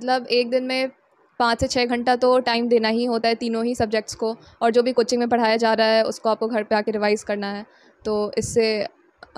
मतलब एक दिन में पाँच से छः घंटा तो टाइम देना ही होता है तीनों ही सब्जेक्ट्स को और जो भी कोचिंग में पढ़ाया जा रहा है उसको आपको घर पे आके रिवाइज़ करना है तो इससे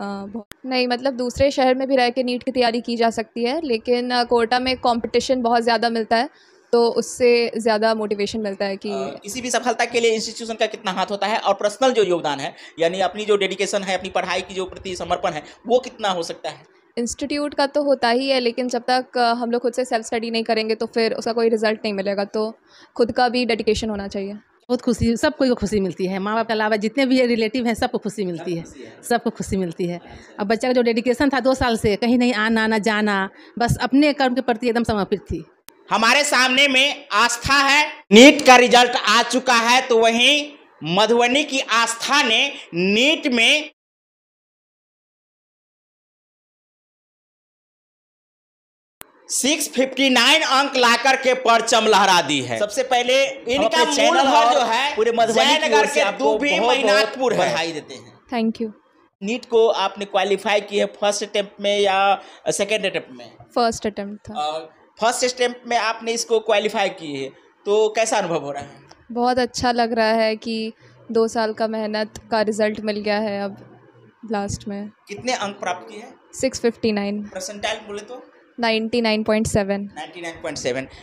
नहीं मतलब दूसरे शहर में भी रह के नीट की तैयारी की जा सकती है लेकिन कोटा में कंपटीशन बहुत ज़्यादा मिलता है तो उससे ज़्यादा मोटिवेशन मिलता है कि किसी भी सफलता के लिए इंस्टीट्यूशन का कितना हाथ होता है और पर्सनल जो योगदान है यानी अपनी जो डेडिकेशन है अपनी पढ़ाई की जो प्रति समर्पण है वो कितना हो सकता है इंस्टीट्यूट का तो होता ही है लेकिन जब तक हम लोग खुद से सेल्फ स्टडी नहीं करेंगे तो फिर उसका कोई रिज़ल्ट नहीं मिलेगा तो खुद का भी डेडिकेशन होना चाहिए बहुत खुशी कोई को खुशी मिलती है माँ बाप के अलावा जितने भी रिलेटिव हैं सबको खुशी मिलती है सबको खुशी मिलती है अब बच्चा का जो डेडिकेशन था दो साल से कहीं नहीं आना ना जाना बस अपने कर्म के प्रति एकदम समर्पित थी हमारे सामने में आस्था है नीट का रिजल्ट आ चुका है तो वहीं मधुबनी की आस्था ने नीट में 659 अंक लाकर के परचम लहरा दी है सबसे पहले इनका चैनल घर जो है पूरे जयनगर के दूबी मैनाथपुर है बधाई देते हैं थैंक यू नीट को आपने क्वालिफाई की है फर्स्ट अटेम्प्ट में या सेकेंड अटेम्प्ट में फर्स्ट अटेम्प्ट था फर्स्ट अटेम्प्ट में आपने इसको क्वालिफाई की है तो कैसा अनुभव हो रहा है बहुत अच्छा लग रहा है कि दो साल का मेहनत का रिजल्ट मिल गया है अब लास्ट में कितने अंक प्राप्त किए हैं सिक्स फिफ्टी नाइन परसेंटाइल बोले तो 99.7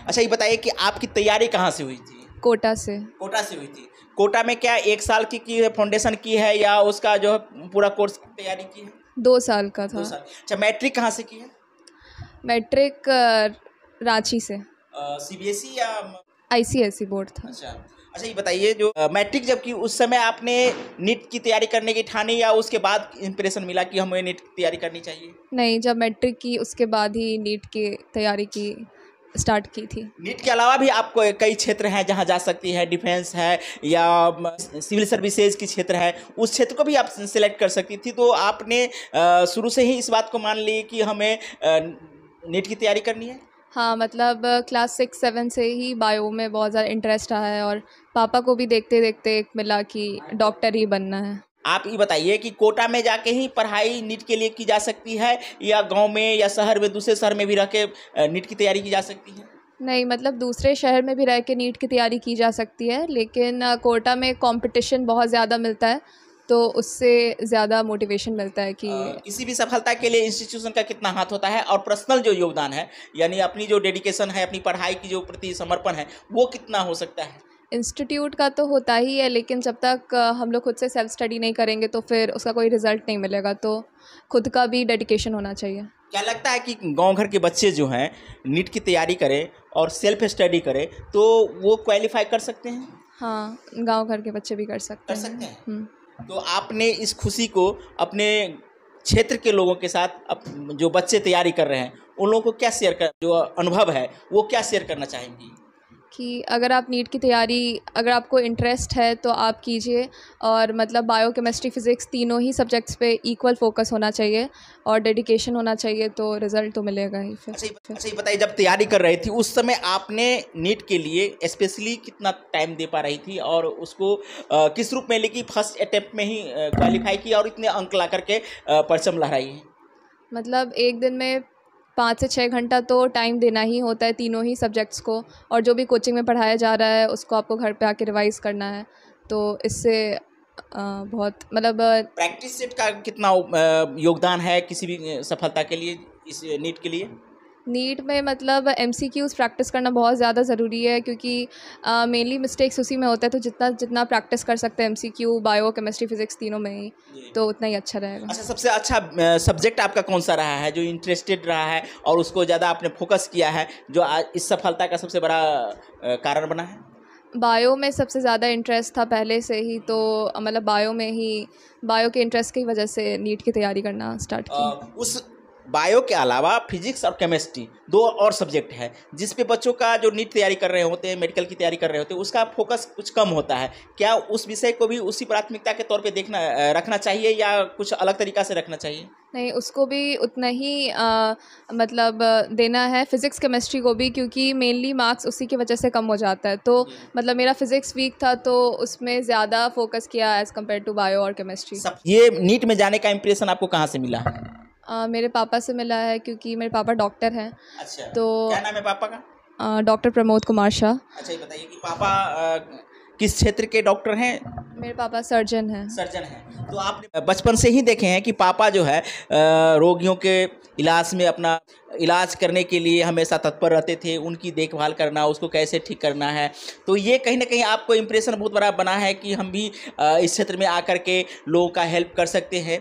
अच्छा ये बताइए कि आपकी तैयारी कहाँ से हुई थी कोटा से कोटा से हुई थी कोटा में क्या एक साल की की फाउंडेशन की है या उसका जो है पूरा कोर्स की तैयारी की है दो साल का था अच्छा मैट्रिक कहाँ से की है मैट्रिक रांची से सी बी एस ई या आई सी एस ई बोर्ड था अच्छा अच्छा ये बताइए जो मैट्रिक जबकि उस समय आपने नीट की तैयारी करने की ठानी या उसके बाद इंप्रेशन मिला कि हमें नीट की तैयारी करनी चाहिए नहीं जब मैट्रिक की उसके बाद ही नीट की तैयारी की स्टार्ट की थी नीट के अलावा भी आपको कई क्षेत्र हैं जहाँ जा सकती है डिफेंस है या सिविल सर्विसेज की क्षेत्र है उस क्षेत्र को भी आप सिलेक्ट कर सकती थी तो आपने शुरू से ही इस बात को मान ली कि हमें नीट की तैयारी करनी है हाँ मतलब क्लास सिक्स सेवन से ही बायो में बहुत ज़्यादा इंटरेस्ट रहा है और पापा को भी देखते देखते एक मिला कि डॉक्टर ही बनना है आप ये बताइए कि कोटा में जाके ही पढ़ाई नीट के लिए की जा सकती है या गांव में या शहर में दूसरे शहर में भी रह के नीट की तैयारी की जा सकती है नहीं मतलब दूसरे शहर में भी रह के नीट की तैयारी की जा सकती है लेकिन कोटा में कॉम्पिटिशन बहुत ज़्यादा मिलता है तो उससे ज़्यादा मोटिवेशन मिलता है कि किसी भी सफलता के लिए इंस्टीट्यूशन का कितना हाथ होता है और पर्सनल जो योगदान है यानी अपनी जो डेडिकेशन है अपनी पढ़ाई की जो प्रति समर्पण है वो कितना हो सकता है इंस्टीट्यूट का तो होता ही है लेकिन जब तक हम लोग खुद से सेल्फ स्टडी नहीं करेंगे तो फिर उसका कोई रिजल्ट नहीं मिलेगा तो खुद का भी डेडिकेशन होना चाहिए क्या लगता है कि गांव घर के बच्चे जो हैं नीट की तैयारी करें और सेल्फ स्टडी करें तो वो क्वालिफाई कर सकते हैं हाँ गांव घर के बच्चे भी कर सकते कर सकते हैं, हैं। हम्म। तो आपने इस खुशी को अपने क्षेत्र के लोगों के साथ अप, जो बच्चे तैयारी कर रहे हैं उन लोगों को क्या शेयर कर जो अनुभव है वो क्या शेयर करना चाहेंगी कि अगर आप नीट की तैयारी अगर आपको इंटरेस्ट है तो आप कीजिए और मतलब बायो केमिस्ट्री फ़िज़िक्स तीनों ही सब्जेक्ट्स पे इक्वल फोकस होना चाहिए और डेडिकेशन होना चाहिए तो रिज़ल्ट तो मिलेगा ही फिर सही अच्छा, अच्छा, बताइए जब तैयारी कर रही थी उस समय आपने नीट के लिए स्पेशली कितना टाइम दे पा रही थी और उसको आ, किस रूप में लेकिन फर्स्ट अटैम्प्ट में ही क्वालिफाई की और इतने अंक ला करके परचम लहराई मतलब एक दिन में पाँच से छः घंटा तो टाइम देना ही होता है तीनों ही सब्जेक्ट्स को और जो भी कोचिंग में पढ़ाया जा रहा है उसको आपको घर पे आके रिवाइज करना है तो इससे बहुत मतलब प्रैक्टिस सेट का कितना योगदान है किसी भी सफलता के लिए इस नीट के लिए नीट में मतलब एम सी प्रैक्टिस करना बहुत ज़्यादा ज़रूरी है क्योंकि मेनली मिस्टेक्स उसी में होता है तो जितना जितना प्रैक्टिस कर सकते हैं M C Q bio chemistry physics तीनों में ही तो उतना ही अच्छा रहेगा अच्छा सबसे अच्छा सब्जेक्ट आपका कौन सा रहा है जो इंटरेस्टेड रहा है और उसको ज़्यादा आपने फोकस किया है जो आज इस सफलता का सबसे बड़ा कारण बना है बायो में सबसे ज़्यादा इंटरेस्ट था पहले से ही तो मतलब बायो में ही बायो के इंटरेस्ट की वजह से नीट की तैयारी करना स्टार्ट की उस बायो के अलावा फिजिक्स और केमिस्ट्री दो और सब्जेक्ट है जिस पे बच्चों का जो नीट तैयारी कर रहे होते हैं मेडिकल की तैयारी कर रहे होते हैं उसका फोकस कुछ कम होता है क्या उस विषय को भी उसी प्राथमिकता के तौर पे देखना रखना चाहिए या कुछ अलग तरीका से रखना चाहिए नहीं उसको भी उतना ही आ, मतलब देना है फिज़िक्स केमिस्ट्री को भी क्योंकि मेनली मार्क्स उसी की वजह से कम हो जाता है तो मतलब मेरा फिज़िक्स वीक था तो उसमें ज़्यादा फोकस किया एज़ कम्पेयर टू बायो और केमिस्ट्री ये नीट में जाने का इम्प्रेशन आपको कहाँ से मिला आ, मेरे पापा से मिला है क्योंकि मेरे पापा डॉक्टर हैं अच्छा तो क्या नाम है पापा का डॉक्टर प्रमोद कुमार शाह अच्छा ये बताइए कि पापा आ, किस क्षेत्र के डॉक्टर हैं मेरे पापा सर्जन हैं सर्जन हैं तो आपने बचपन से ही देखे हैं कि पापा जो है रोगियों के इलाज में अपना इलाज करने के लिए हमेशा तत्पर रहते थे उनकी देखभाल करना उसको कैसे ठीक करना है तो ये कहीं ना कहीं आपको इम्प्रेशन बहुत बड़ा बना है कि हम भी इस क्षेत्र में आकर के लोगों का हेल्प कर सकते हैं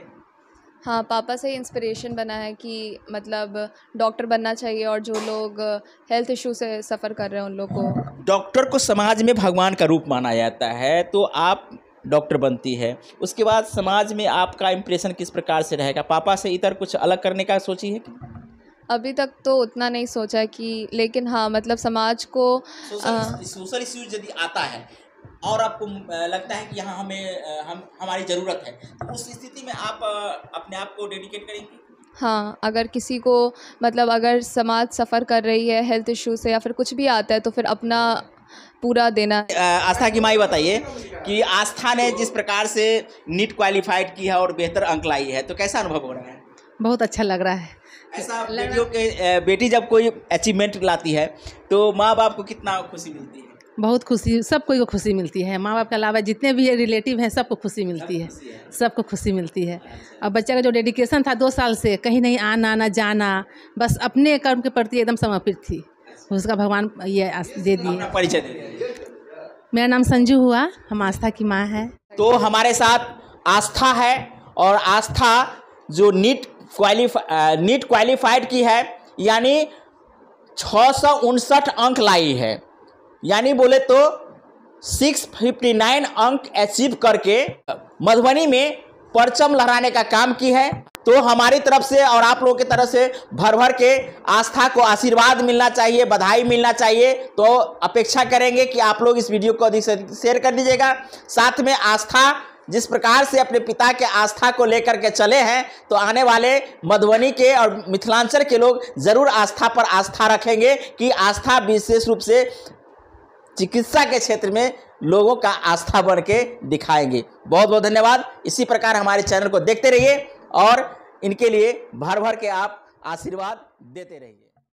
हाँ पापा से ही इंस्पिरेशन बना है कि मतलब डॉक्टर बनना चाहिए और जो लोग हेल्थ uh, इशू से सफ़र कर रहे हैं उन लोग को डॉक्टर को समाज में भगवान का रूप माना जाता है तो आप डॉक्टर बनती है उसके बाद समाज में आपका इम्प्रेशन किस प्रकार से रहेगा पापा से इधर कुछ अलग करने का सोची है अभी तक तो उतना नहीं सोचा कि लेकिन हाँ मतलब समाज को सोशल इश्यूज uh, यदि आता है और आपको लगता है कि यहाँ हमें हम हमारी ज़रूरत है तो उस स्थिति में आप अपने आप को डेडिकेट करेंगे हाँ अगर किसी को मतलब अगर समाज सफ़र कर रही है हेल्थ इशू से या फिर कुछ भी आता है तो फिर अपना पूरा देना आस्था की माई बताइए कि आस्था ने जिस प्रकार से नीट क्वालिफाइड की है और बेहतर अंक लाई है तो कैसा अनुभव हो रहा है बहुत अच्छा लग रहा है ऐसा के बेटी जब कोई अचीवमेंट लाती है तो माँ बाप को कितना खुशी मिलती है बहुत खुशी सबको खुशी मिलती है माँ बाप के अलावा जितने भी रिलेटिव हैं सबको खुशी मिलती है सबको खुशी मिलती है और बच्चा का जो डेडिकेशन था दो साल से कहीं नहीं आना ना जाना बस अपने कर्म के प्रति एकदम समर्पित थी उसका भगवान ये दे दिए परिचय मेरा नाम संजू हुआ हम आस्था की माँ है तो हमारे साथ आस्था है और आस्था जो नीट क्वालिफा नीट क्वालिफाइड की है यानी छः अंक लाई है यानी बोले तो 659 अंक अचीव करके मधुबनी में परचम लहराने का काम की है तो हमारी तरफ से और आप लोगों की तरफ से भर भर के आस्था को आशीर्वाद मिलना चाहिए बधाई मिलना चाहिए तो अपेक्षा करेंगे कि आप लोग इस वीडियो को अधिक से शेयर कर दीजिएगा साथ में आस्था जिस प्रकार से अपने पिता के आस्था को लेकर के चले हैं तो आने वाले मधुबनी के और मिथिलांचल के लोग जरूर आस्था पर आस्था रखेंगे कि आस्था विशेष रूप से चिकित्सा के क्षेत्र में लोगों का आस्था बन के दिखाएंगे बहुत बहुत धन्यवाद इसी प्रकार हमारे चैनल को देखते रहिए और इनके लिए भर भर के आप आशीर्वाद देते रहिए